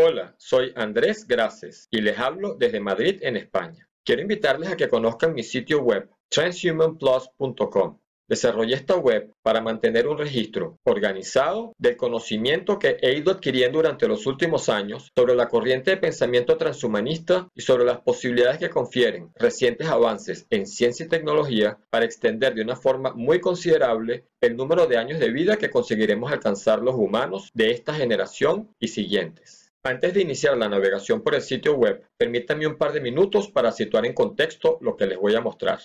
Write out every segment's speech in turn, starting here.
Hola, soy Andrés Graces y les hablo desde Madrid, en España. Quiero invitarles a que conozcan mi sitio web transhumanplus.com. Desarrollé esta web para mantener un registro organizado del conocimiento que he ido adquiriendo durante los últimos años sobre la corriente de pensamiento transhumanista y sobre las posibilidades que confieren recientes avances en ciencia y tecnología para extender de una forma muy considerable el número de años de vida que conseguiremos alcanzar los humanos de esta generación y siguientes. Antes de iniciar la navegación por el sitio web, permítanme un par de minutos para situar en contexto lo que les voy a mostrar.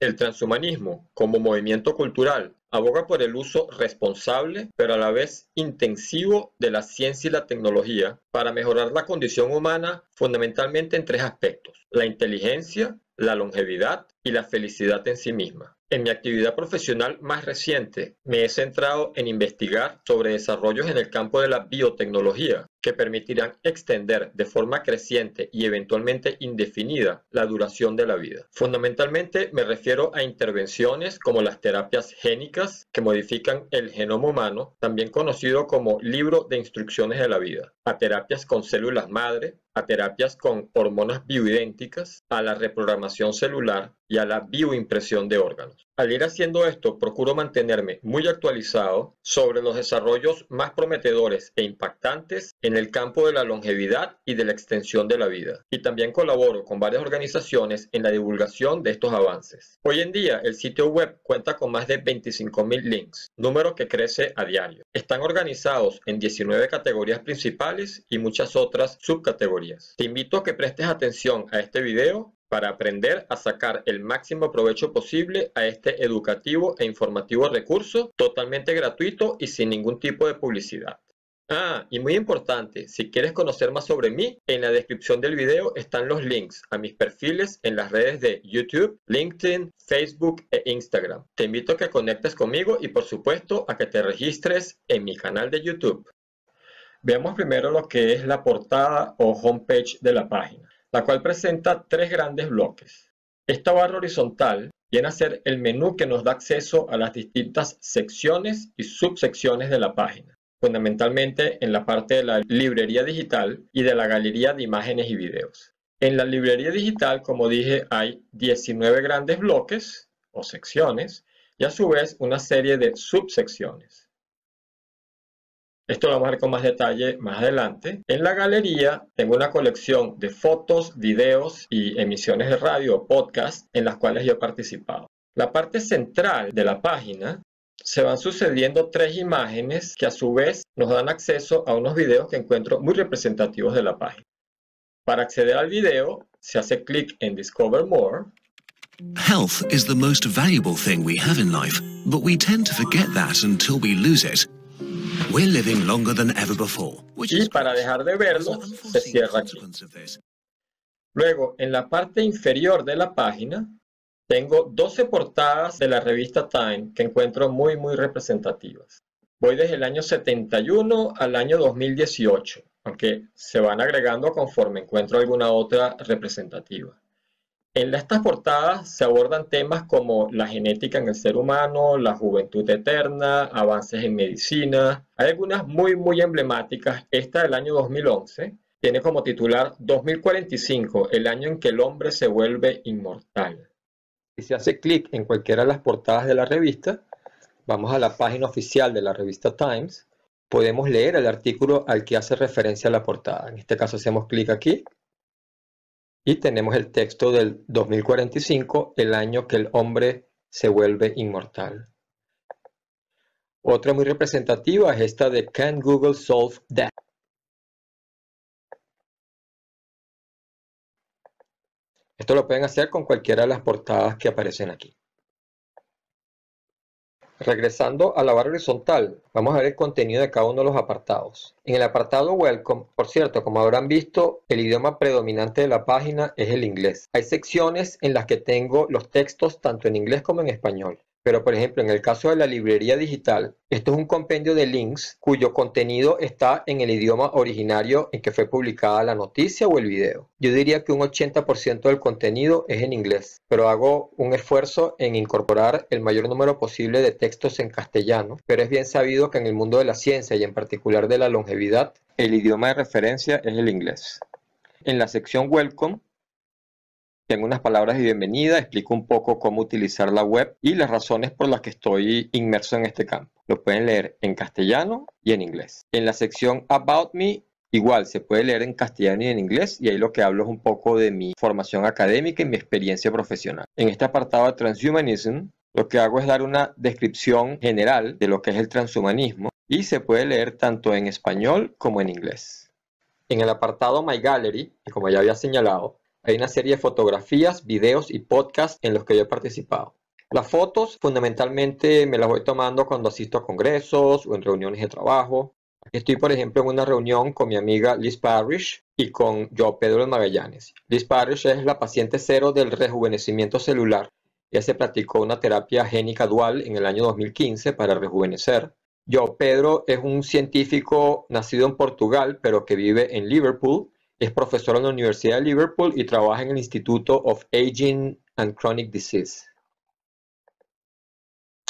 El transhumanismo, como movimiento cultural, aboga por el uso responsable, pero a la vez intensivo, de la ciencia y la tecnología para mejorar la condición humana fundamentalmente en tres aspectos, la inteligencia, la longevidad y la felicidad en sí misma. En mi actividad profesional más reciente, me he centrado en investigar sobre desarrollos en el campo de la biotecnología, que permitirán extender de forma creciente y eventualmente indefinida la duración de la vida. Fundamentalmente me refiero a intervenciones como las terapias génicas que modifican el genoma humano, también conocido como libro de instrucciones de la vida, a terapias con células madre, a terapias con hormonas bioidénticas, a la reprogramación celular y a la bioimpresión de órganos. Al ir haciendo esto, procuro mantenerme muy actualizado sobre los desarrollos más prometedores e impactantes en el campo de la longevidad y de la extensión de la vida. Y también colaboro con varias organizaciones en la divulgación de estos avances. Hoy en día, el sitio web cuenta con más de 25.000 links, número que crece a diario. Están organizados en 19 categorías principales y muchas otras subcategorías. Te invito a que prestes atención a este video para aprender a sacar el máximo provecho posible a este educativo e informativo recurso totalmente gratuito y sin ningún tipo de publicidad. Ah, y muy importante, si quieres conocer más sobre mí, en la descripción del video están los links a mis perfiles en las redes de YouTube, LinkedIn, Facebook e Instagram. Te invito a que conectes conmigo y por supuesto a que te registres en mi canal de YouTube. Veamos primero lo que es la portada o homepage de la página la cual presenta tres grandes bloques. Esta barra horizontal viene a ser el menú que nos da acceso a las distintas secciones y subsecciones de la página, fundamentalmente en la parte de la librería digital y de la galería de imágenes y videos. En la librería digital, como dije, hay 19 grandes bloques o secciones y a su vez una serie de subsecciones. Esto lo vamos a ver con más detalle más adelante. En la galería tengo una colección de fotos, videos y emisiones de radio o podcast en las cuales yo he participado. La parte central de la página se van sucediendo tres imágenes que a su vez nos dan acceso a unos videos que encuentro muy representativos de la página. Para acceder al video, se hace clic en Discover More. Health is the most valuable thing we have in life, but we tend to forget that until we lose it y para dejar de verlo, se cierra aquí. Luego, en la parte inferior de la página, tengo 12 portadas de la revista Time que encuentro muy, muy representativas. Voy desde el año 71 al año 2018, aunque se van agregando conforme encuentro alguna otra representativa. En estas portadas se abordan temas como la genética en el ser humano, la juventud eterna, avances en medicina. Hay algunas muy, muy emblemáticas. Esta del año 2011 tiene como titular 2045, el año en que el hombre se vuelve inmortal. Si se hace clic en cualquiera de las portadas de la revista, vamos a la página oficial de la revista Times, podemos leer el artículo al que hace referencia la portada. En este caso hacemos clic aquí y tenemos el texto del 2045, el año que el hombre se vuelve inmortal. Otra muy representativa es esta de Can Google Solve That? Esto lo pueden hacer con cualquiera de las portadas que aparecen aquí. Regresando a la barra horizontal, vamos a ver el contenido de cada uno de los apartados. En el apartado Welcome, por cierto, como habrán visto, el idioma predominante de la página es el inglés. Hay secciones en las que tengo los textos tanto en inglés como en español. Pero, por ejemplo, en el caso de la librería digital, esto es un compendio de links cuyo contenido está en el idioma originario en que fue publicada la noticia o el video. Yo diría que un 80% del contenido es en inglés, pero hago un esfuerzo en incorporar el mayor número posible de textos en castellano, pero es bien sabido que en el mundo de la ciencia y en particular de la longevidad, el idioma de referencia es el inglés. En la sección Welcome tengo unas palabras de bienvenida, explico un poco cómo utilizar la web y las razones por las que estoy inmerso en este campo. Lo pueden leer en castellano y en inglés. En la sección About Me Igual se puede leer en castellano y en inglés y ahí lo que hablo es un poco de mi formación académica y mi experiencia profesional. En este apartado de Transhumanism, lo que hago es dar una descripción general de lo que es el transhumanismo y se puede leer tanto en español como en inglés. En el apartado My Gallery, como ya había señalado, hay una serie de fotografías, videos y podcasts en los que yo he participado. Las fotos fundamentalmente me las voy tomando cuando asisto a congresos o en reuniones de trabajo. estoy, por ejemplo, en una reunión con mi amiga Liz Parrish y con yo, Pedro de Magallanes. Liz Parrish es la paciente cero del rejuvenecimiento celular. Ella se practicó una terapia génica dual en el año 2015 para rejuvenecer. Yo, Pedro, es un científico nacido en Portugal, pero que vive en Liverpool es profesor en la Universidad de Liverpool y trabaja en el Instituto of Aging and Chronic Disease.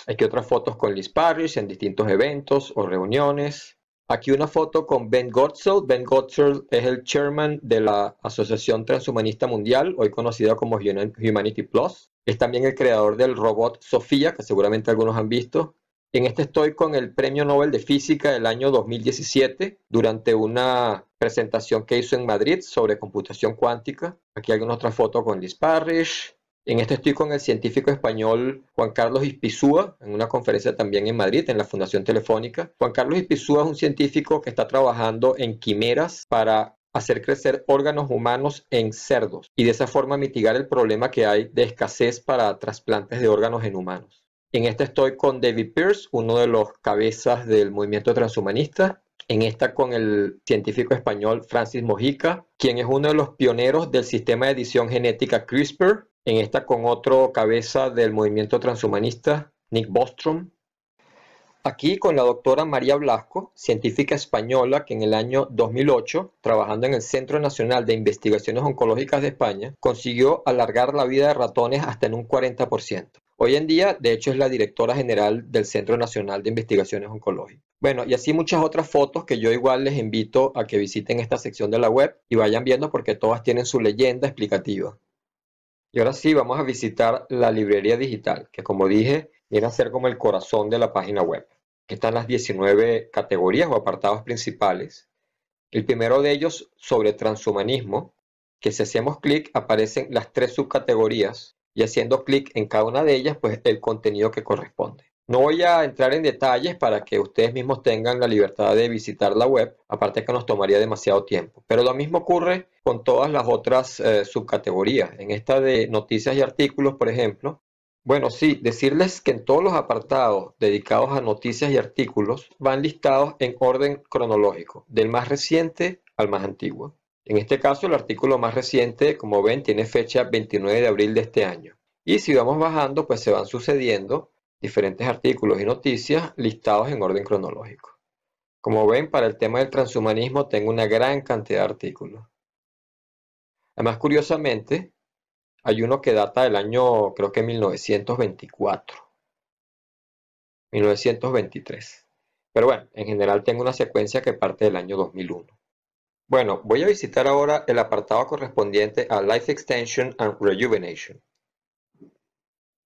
Aquí otras fotos con Liz Parrish en distintos eventos o reuniones. Aquí una foto con Ben Gottsell. Ben Gottsell es el chairman de la Asociación Transhumanista Mundial, hoy conocida como Humanity Plus. Es también el creador del robot Sofía, que seguramente algunos han visto. En este estoy con el Premio Nobel de Física del año 2017 durante una presentación que hizo en Madrid sobre computación cuántica. Aquí hay una otra foto con Liz Parrish. En este estoy con el científico español Juan Carlos Ispizúa, en una conferencia también en Madrid, en la Fundación Telefónica. Juan Carlos Ispizúa es un científico que está trabajando en quimeras para hacer crecer órganos humanos en cerdos y de esa forma mitigar el problema que hay de escasez para trasplantes de órganos en humanos. En este estoy con David Pierce, uno de los cabezas del movimiento transhumanista, en esta con el científico español Francis Mojica, quien es uno de los pioneros del sistema de edición genética CRISPR, en esta con otro cabeza del movimiento transhumanista, Nick Bostrom. Aquí con la doctora María Blasco, científica española que en el año 2008, trabajando en el Centro Nacional de Investigaciones Oncológicas de España, consiguió alargar la vida de ratones hasta en un 40%. Hoy en día, de hecho, es la directora general del Centro Nacional de Investigaciones Oncológicas. Bueno, y así muchas otras fotos que yo igual les invito a que visiten esta sección de la web y vayan viendo porque todas tienen su leyenda explicativa. Y ahora sí, vamos a visitar la librería digital, que como dije, viene a ser como el corazón de la página web. están las 19 categorías o apartados principales. El primero de ellos sobre transhumanismo, que si hacemos clic aparecen las tres subcategorías y haciendo clic en cada una de ellas, pues el contenido que corresponde. No voy a entrar en detalles para que ustedes mismos tengan la libertad de visitar la web, aparte que nos tomaría demasiado tiempo. Pero lo mismo ocurre con todas las otras eh, subcategorías. En esta de noticias y artículos, por ejemplo, bueno, sí, decirles que en todos los apartados dedicados a noticias y artículos van listados en orden cronológico, del más reciente al más antiguo. En este caso, el artículo más reciente, como ven, tiene fecha 29 de abril de este año. Y si vamos bajando, pues se van sucediendo diferentes artículos y noticias listados en orden cronológico. Como ven, para el tema del transhumanismo tengo una gran cantidad de artículos. Además, curiosamente, hay uno que data del año, creo que 1924, 1923. Pero bueno, en general tengo una secuencia que parte del año 2001. Bueno, voy a visitar ahora el apartado correspondiente a Life Extension and Rejuvenation.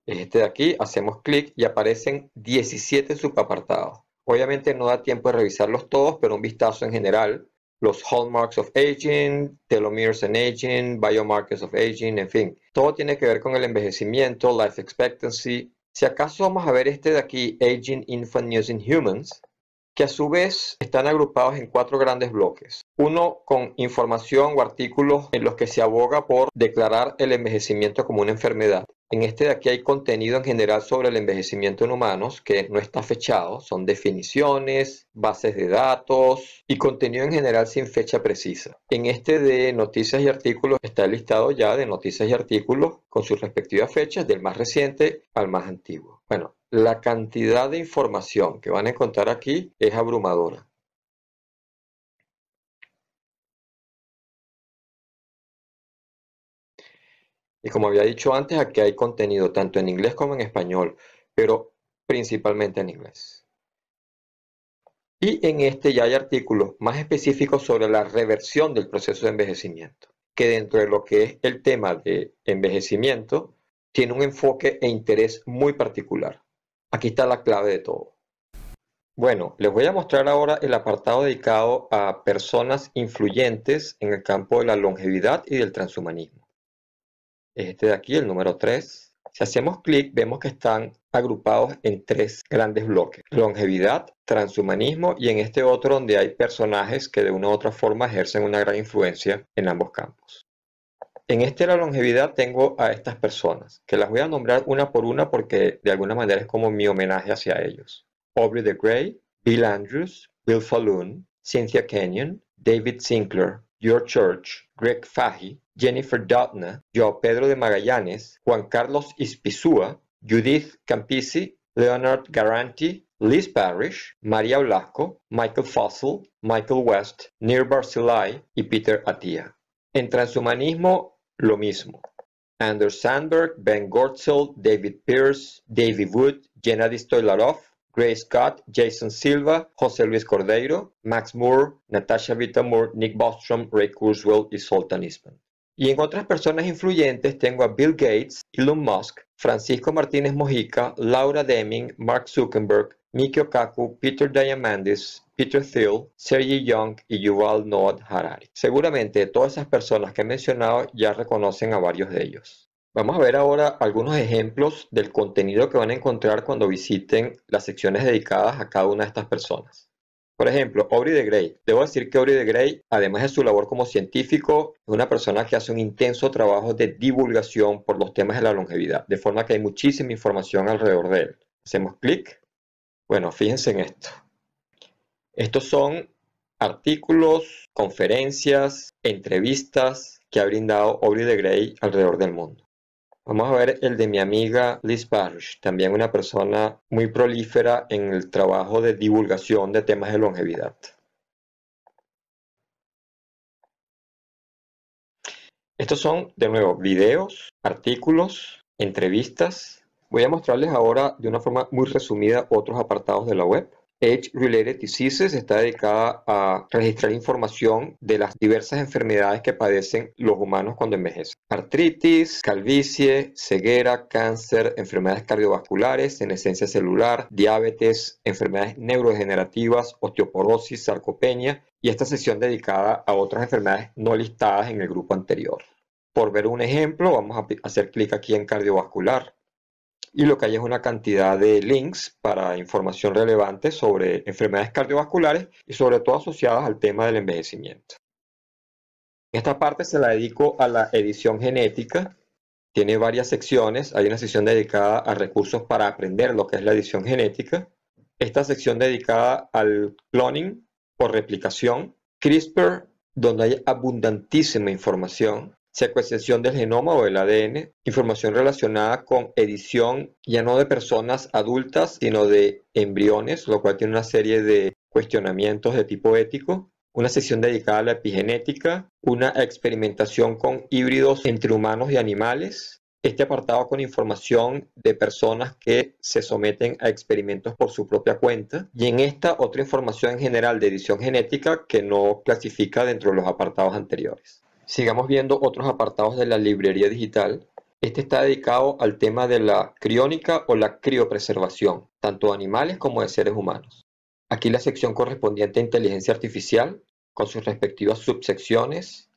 Este de aquí, hacemos clic y aparecen 17 subapartados. Obviamente no da tiempo de revisarlos todos, pero un vistazo en general. Los hallmarks of aging, telomeres and aging, biomarkers of aging, en fin. Todo tiene que ver con el envejecimiento, life expectancy. Si acaso vamos a ver este de aquí, Aging Infant News in Humans, que a su vez están agrupados en cuatro grandes bloques. Uno con información o artículos en los que se aboga por declarar el envejecimiento como una enfermedad. En este de aquí hay contenido en general sobre el envejecimiento en humanos que no está fechado, son definiciones, bases de datos y contenido en general sin fecha precisa. En este de noticias y artículos está el listado ya de noticias y artículos con sus respectivas fechas, del más reciente al más antiguo. Bueno, la cantidad de información que van a encontrar aquí es abrumadora. Y como había dicho antes, aquí hay contenido tanto en inglés como en español, pero principalmente en inglés. Y en este ya hay artículos más específicos sobre la reversión del proceso de envejecimiento, que dentro de lo que es el tema de envejecimiento, tiene un enfoque e interés muy particular. Aquí está la clave de todo. Bueno, les voy a mostrar ahora el apartado dedicado a personas influyentes en el campo de la longevidad y del transhumanismo. Este de aquí, el número 3. Si hacemos clic, vemos que están agrupados en tres grandes bloques. Longevidad, transhumanismo y en este otro donde hay personajes que de una u otra forma ejercen una gran influencia en ambos campos en este la longevidad tengo a estas personas, que las voy a nombrar una por una porque de alguna manera es como mi homenaje hacia ellos. Aubrey de Grey, Bill Andrews, Bill Falloon, Cynthia Kenyon, David Sinclair, George Church, Greg Fahy, Jennifer Doudna, Joao Pedro de Magallanes, Juan Carlos Ispizúa, Judith Campisi, Leonard Garanti, Liz Parrish, María Blasco, Michael Fossil, Michael West, Nir Barzilay y Peter Atia. En transhumanismo lo mismo. Anders Sandberg, Ben Gortzel, David Pierce, David Wood, Gennady Stoylarov, Grace Scott, Jason Silva, José Luis Cordeiro, Max Moore, Natasha Vitamur, Nick Bostrom, Ray Kurzweil y Sultan isman Y en otras personas influyentes tengo a Bill Gates, Elon Musk, Francisco Martínez Mojica, Laura Deming, Mark Zuckerberg, Miki Okaku, Peter Diamandis, Peter Thiel, Sergey Young y Yuval Noah Harari. Seguramente todas esas personas que he mencionado ya reconocen a varios de ellos. Vamos a ver ahora algunos ejemplos del contenido que van a encontrar cuando visiten las secciones dedicadas a cada una de estas personas. Por ejemplo, Aubrey de Grey. Debo decir que Aubrey de Grey, además de su labor como científico, es una persona que hace un intenso trabajo de divulgación por los temas de la longevidad, de forma que hay muchísima información alrededor de él. Hacemos clic. Bueno, fíjense en esto. Estos son artículos, conferencias, entrevistas que ha brindado Aubrey de Grey alrededor del mundo. Vamos a ver el de mi amiga Liz Parrish, también una persona muy prolífera en el trabajo de divulgación de temas de longevidad. Estos son, de nuevo, videos, artículos, entrevistas. Voy a mostrarles ahora de una forma muy resumida otros apartados de la web. Age-Related Diseases está dedicada a registrar información de las diversas enfermedades que padecen los humanos cuando envejecen. Artritis, calvicie, ceguera, cáncer, enfermedades cardiovasculares, senescencia celular, diabetes, enfermedades neurodegenerativas, osteoporosis, sarcopenia y esta sesión dedicada a otras enfermedades no listadas en el grupo anterior. Por ver un ejemplo, vamos a hacer clic aquí en cardiovascular y lo que hay es una cantidad de links para información relevante sobre enfermedades cardiovasculares y sobre todo asociadas al tema del envejecimiento. Esta parte se la dedico a la edición genética. Tiene varias secciones. Hay una sección dedicada a recursos para aprender lo que es la edición genética. Esta sección dedicada al cloning o replicación, CRISPR, donde hay abundantísima información secuenciación del genoma o del ADN, información relacionada con edición ya no de personas adultas, sino de embriones, lo cual tiene una serie de cuestionamientos de tipo ético, una sesión dedicada a la epigenética, una experimentación con híbridos entre humanos y animales, este apartado con información de personas que se someten a experimentos por su propia cuenta y en esta otra información en general de edición genética que no clasifica dentro de los apartados anteriores. Sigamos viendo otros apartados de la librería digital. Este está dedicado al tema de la criónica o la criopreservación, tanto de animales como de seres humanos. Aquí la sección correspondiente a inteligencia artificial, con sus respectivas subsecciones.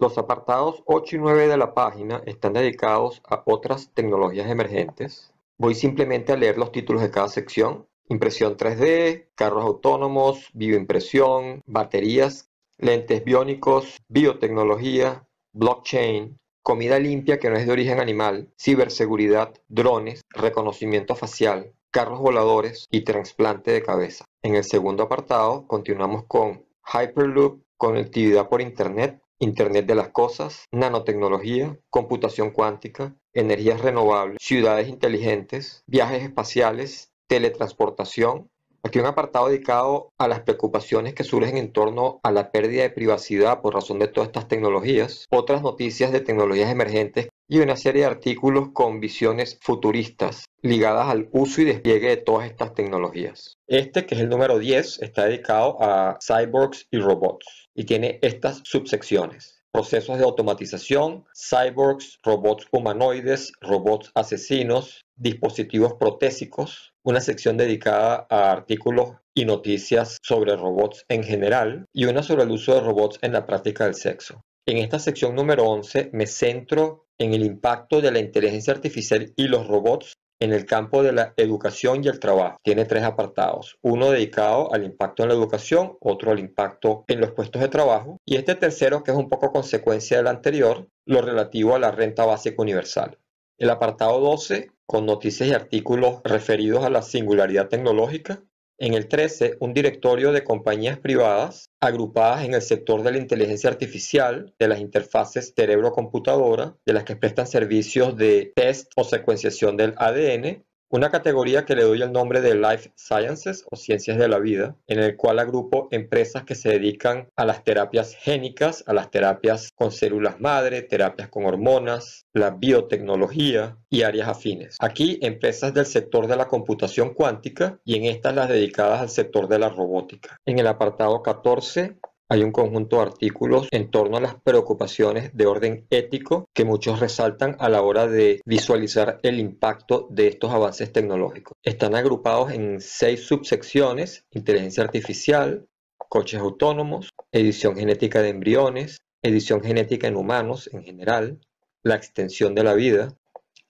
Los apartados 8 y 9 de la página están dedicados a otras tecnologías emergentes. Voy simplemente a leer los títulos de cada sección. Impresión 3D, carros autónomos, bioimpresión, baterías lentes biónicos, biotecnología, blockchain, comida limpia que no es de origen animal, ciberseguridad, drones, reconocimiento facial, carros voladores y trasplante de cabeza. En el segundo apartado continuamos con Hyperloop, conectividad por Internet, Internet de las Cosas, nanotecnología, computación cuántica, energías renovables, ciudades inteligentes, viajes espaciales, teletransportación, Aquí un apartado dedicado a las preocupaciones que surgen en torno a la pérdida de privacidad por razón de todas estas tecnologías, otras noticias de tecnologías emergentes y una serie de artículos con visiones futuristas ligadas al uso y despliegue de todas estas tecnologías. Este, que es el número 10, está dedicado a cyborgs y robots y tiene estas subsecciones procesos de automatización, cyborgs, robots humanoides, robots asesinos, dispositivos protésicos, una sección dedicada a artículos y noticias sobre robots en general y una sobre el uso de robots en la práctica del sexo. En esta sección número 11 me centro en el impacto de la inteligencia artificial y los robots en el campo de la educación y el trabajo. Tiene tres apartados, uno dedicado al impacto en la educación, otro al impacto en los puestos de trabajo y este tercero, que es un poco consecuencia del anterior, lo relativo a la renta básica universal. El apartado 12 con noticias y artículos referidos a la singularidad tecnológica. En el 13, un directorio de compañías privadas agrupadas en el sector de la inteligencia artificial, de las interfaces cerebro-computadora, de las que prestan servicios de test o secuenciación del ADN, una categoría que le doy el nombre de Life Sciences o Ciencias de la Vida, en el cual agrupo empresas que se dedican a las terapias génicas, a las terapias con células madre, terapias con hormonas, la biotecnología y áreas afines. Aquí empresas del sector de la computación cuántica y en estas las dedicadas al sector de la robótica. En el apartado 14 hay un conjunto de artículos en torno a las preocupaciones de orden ético que muchos resaltan a la hora de visualizar el impacto de estos avances tecnológicos. Están agrupados en seis subsecciones, inteligencia artificial, coches autónomos, edición genética de embriones, edición genética en humanos en general, la extensión de la vida,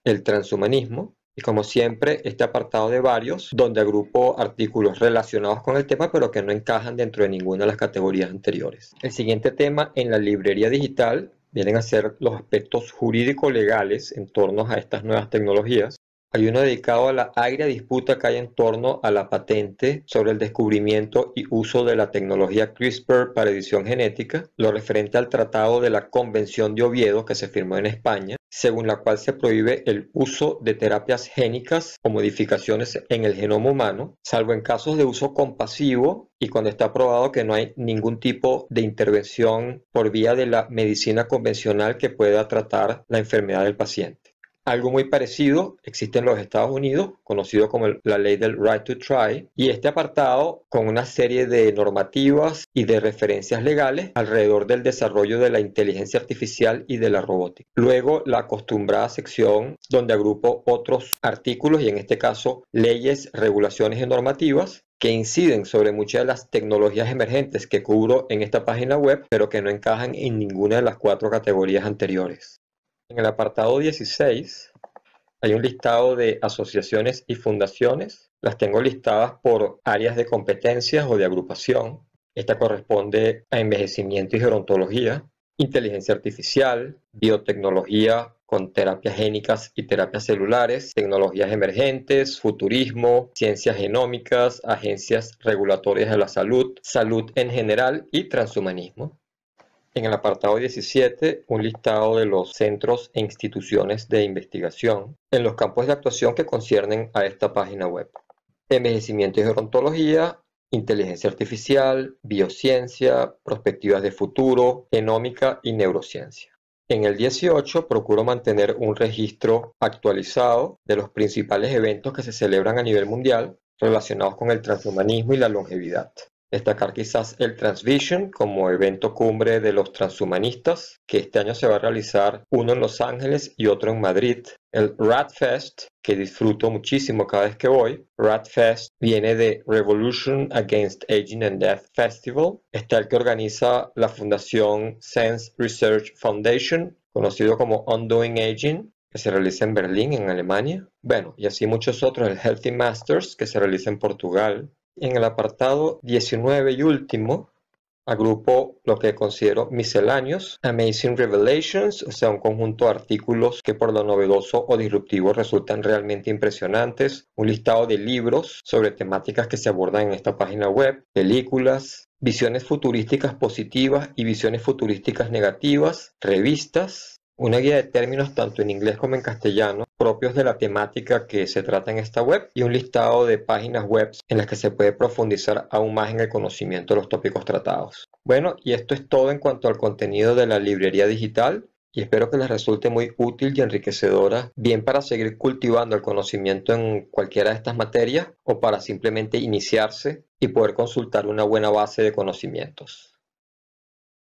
el transhumanismo, y como siempre, este apartado de varios, donde agrupo artículos relacionados con el tema, pero que no encajan dentro de ninguna de las categorías anteriores. El siguiente tema en la librería digital vienen a ser los aspectos jurídico-legales en torno a estas nuevas tecnologías. Hay uno dedicado a la agria disputa que hay en torno a la patente sobre el descubrimiento y uso de la tecnología CRISPR para edición genética, lo referente al Tratado de la Convención de Oviedo que se firmó en España según la cual se prohíbe el uso de terapias génicas o modificaciones en el genoma humano, salvo en casos de uso compasivo y cuando está probado que no hay ningún tipo de intervención por vía de la medicina convencional que pueda tratar la enfermedad del paciente. Algo muy parecido existe en los Estados Unidos, conocido como la ley del Right to Try, y este apartado, con una serie de normativas y de referencias legales alrededor del desarrollo de la inteligencia artificial y de la robótica. Luego, la acostumbrada sección donde agrupo otros artículos, y en este caso, leyes, regulaciones y normativas, que inciden sobre muchas de las tecnologías emergentes que cubro en esta página web, pero que no encajan en ninguna de las cuatro categorías anteriores. En el apartado 16 hay un listado de asociaciones y fundaciones. Las tengo listadas por áreas de competencias o de agrupación. Esta corresponde a envejecimiento y gerontología, inteligencia artificial, biotecnología con terapias génicas y terapias celulares, tecnologías emergentes, futurismo, ciencias genómicas, agencias regulatorias de la salud, salud en general y transhumanismo en el apartado 17 un listado de los centros e instituciones de investigación en los campos de actuación que conciernen a esta página web. Envejecimiento y gerontología, inteligencia artificial, biociencia, perspectivas de futuro, genómica y neurociencia. En el 18 procuro mantener un registro actualizado de los principales eventos que se celebran a nivel mundial relacionados con el transhumanismo y la longevidad. Destacar quizás el Transvision como evento cumbre de los transhumanistas, que este año se va a realizar uno en Los Ángeles y otro en Madrid. El RADFEST que disfruto muchísimo cada vez que voy. RADFEST viene de Revolution Against Aging and Death Festival. Está el que organiza la Fundación Sense Research Foundation, conocido como Undoing Aging, que se realiza en Berlín, en Alemania. Bueno, y así muchos otros, el Healthy Masters, que se realiza en Portugal, en el apartado 19 y último, agrupo lo que considero misceláneos, Amazing Revelations, o sea, un conjunto de artículos que por lo novedoso o disruptivo resultan realmente impresionantes, un listado de libros sobre temáticas que se abordan en esta página web, películas, visiones futurísticas positivas y visiones futurísticas negativas, revistas, una guía de términos tanto en inglés como en castellano propios de la temática que se trata en esta web y un listado de páginas web en las que se puede profundizar aún más en el conocimiento de los tópicos tratados. Bueno, y esto es todo en cuanto al contenido de la librería digital y espero que les resulte muy útil y enriquecedora, bien para seguir cultivando el conocimiento en cualquiera de estas materias o para simplemente iniciarse y poder consultar una buena base de conocimientos.